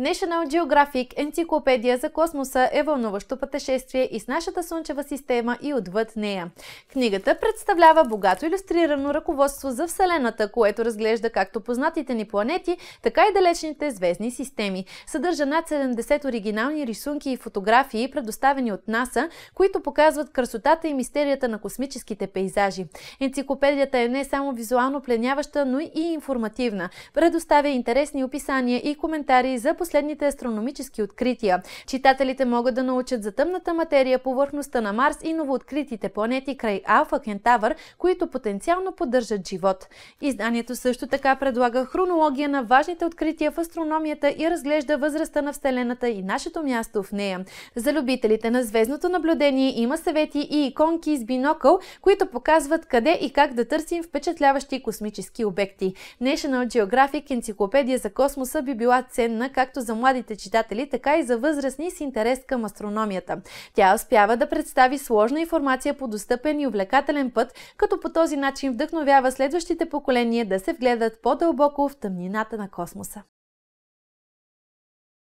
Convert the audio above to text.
National Geographic Енциклопедия за космоса е вълнуващо пътешествие и с нашата Слънчева система и отвъд нея. Книгата представлява богато иллюстрирано ръководство за Вселената, което разглежда както познатите ни планети, така и далечните звездни системи. Съдържа над 70 оригинални рисунки и фотографии, предоставени от НАСА, които показват красотата и мистерията на космическите пейзажи. Енциклопедията е не само визуално пленяваща, но и информативна. Предоставя интересни описания и коментари за последните последните астрономически открития. Читателите могат да научат за тъмната материя, повърхността на Марс и новооткритите планети край Алфа Кентавър, които потенциално поддържат живот. Изданието също така предлага хронология на важните открития в астрономията и разглежда възрастта на Вселената и нашето място в нея. За любителите на звездното наблюдение има съвети и иконки с бинокъл, които показват къде и как да търсим впечатляващи космически обекти. National Geographic енциклопедия за космоса би била ценна, както както за младите читатели, така и за възрастни с интерес към астрономията. Тя успява да представи сложна информация по достъпен и увлекателен път, като по този начин вдъхновява следващите поколения да се вгледат по-дълбоко в тъмнината на космоса.